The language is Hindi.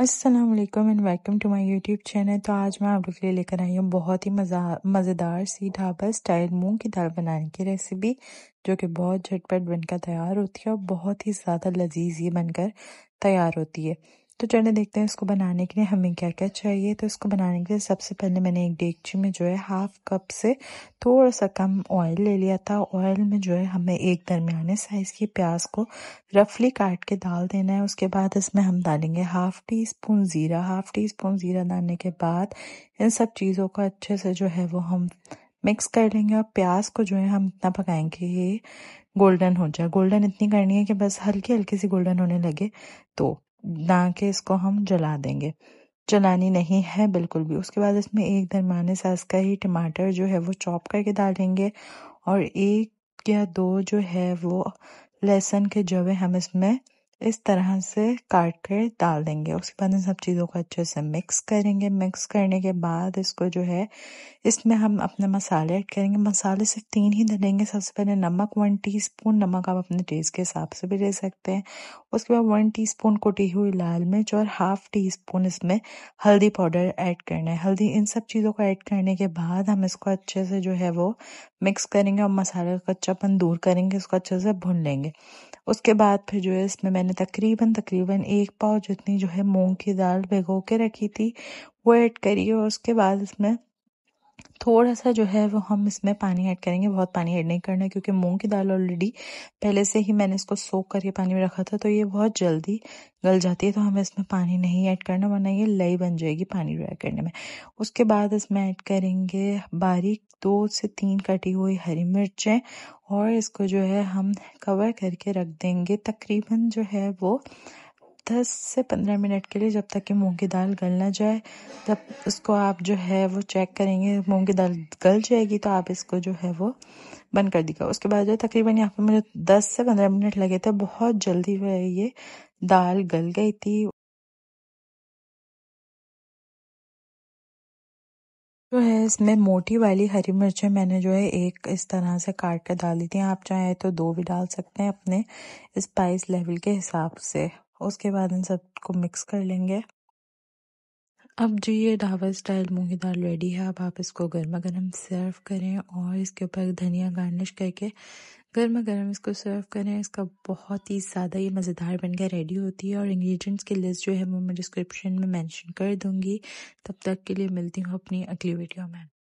Aslam and welcome to my YouTube channel तो आज मैं आप लोग के लिए लेकर आई हूँ बहुत ही मज़ा मज़ेदार सी ढाबा स्टाइल मूंग की दाल बनाने की रेसिपी जो कि बहुत झटपट बनकर तैयार होती है और बहुत ही ज़्यादा लजीज ये बनकर तैयार होती है तो चलिए देखते हैं इसको बनाने के लिए हमें क्या क्या चाहिए तो इसको बनाने के लिए सबसे पहले मैंने एक डेगची में जो है हाफ कप से थोड़ा सा कम ऑयल ले लिया था ऑयल में जो है हमें एक दरमियाने साइज़ की प्याज को रफली काट के डाल देना है उसके बाद इसमें हम डालेंगे हाफ़ टी स्पून ज़ीरा हाफ़ टी स्पून ज़ीरा डालने के बाद इन सब चीज़ों को अच्छे से जो है वो हम मिक्स कर लेंगे और प्याज को जो है हम इतना पकाएंगे ये गोल्डन हो जाए गोल्डन इतनी करनी है कि बस हल्की हल्की सी गोल्डन होने लगे तो ला के इसको हम जला देंगे जलानी नहीं है बिल्कुल भी उसके बाद इसमें एक दरमाने साइज का ही टमाटर जो है वो चॉप करके डालेंगे और एक या दो जो है वो लहसुन के जवे हम इसमें इस तरह से काट कर डाल देंगे उसके बाद इन सब चीज़ों को अच्छे से मिक्स करेंगे मिक्स करने के बाद इसको जो है इसमें हम अपने मसाले ऐड करेंगे मसाले सिर्फ तीन ही डालेंगे सबसे पहले नमक वन टीस्पून नमक आप अपने टेस्ट के हिसाब से भी ले सकते हैं उसके बाद वन टीस्पून कुटी हुई लाल मिर्च और हाफ टी स्पून इसमें हल्दी पाउडर ऐड करना है हल्दी इन सब चीज़ों को ऐड करने के बाद हम इसको अच्छे से जो है वो मिक्स करेंगे और मसाले का कच्चापन दूर करेंगे इसको अच्छे से भून लेंगे उसके बाद फिर जो है इसमें मैंने तकरीबन तकरीबन एक पाव जितनी जो है मूंग की दाल भिगो के रखी थी वो ऐड करी और उसके बाद इसमें थोड़ा सा जो है वो हम इसमें पानी ऐड करेंगे बहुत पानी ऐड नहीं करना क्योंकि मूंग की दाल ऑलरेडी पहले से ही मैंने इसको सोख करके पानी में रखा था तो ये बहुत जल्दी गल जाती है तो हमें इसमें पानी नहीं ऐड करना वरना ये लई बन जाएगी पानी ड्राई करने में उसके बाद इसमें ऐड करेंगे बारीक दो से तीन कटी हुई हरी मिर्चें और इसको जो है हम कवर करके रख देंगे तकरीबन जो है वो 10 से 15 मिनट के लिए जब तक कि मूंग की दाल गल ना जाए तब उसको आप जो है वो चेक करेंगे मूंग की दाल गल जाएगी तो आप इसको जो है वो बंद कर दीजिएगा उसके बाद जो तकरीबन यहाँ पर मुझे 10 से 15 मिनट लगे थे बहुत जल्दी वह ये दाल गल गई थी जो है इसमें मोटी वाली हरी मिर्चें मैंने जो है एक इस तरह से काट कर डाल दी थी आप चाहें तो दो भी डाल सकते हैं अपने स्पाइस लेवल के हिसाब से उसके बाद इन सबको मिक्स कर लेंगे अब जो ये ढाबा स्टाइल मूँगी दाल रेडी है अब आप इसको गर्मा गर्म सर्व करें और इसके ऊपर धनिया गार्निश करके गर्मा गर्म इसको सर्व करें इसका बहुत ही ज़्यादा ये मज़ेदार बनकर रेडी होती है और इंग्रेडिएंट्स की लिस्ट जो है वो मैं डिस्क्रिप्शन में मेंशन कर दूंगी तब तक के लिए मिलती हूँ अपनी अगली वीडियो में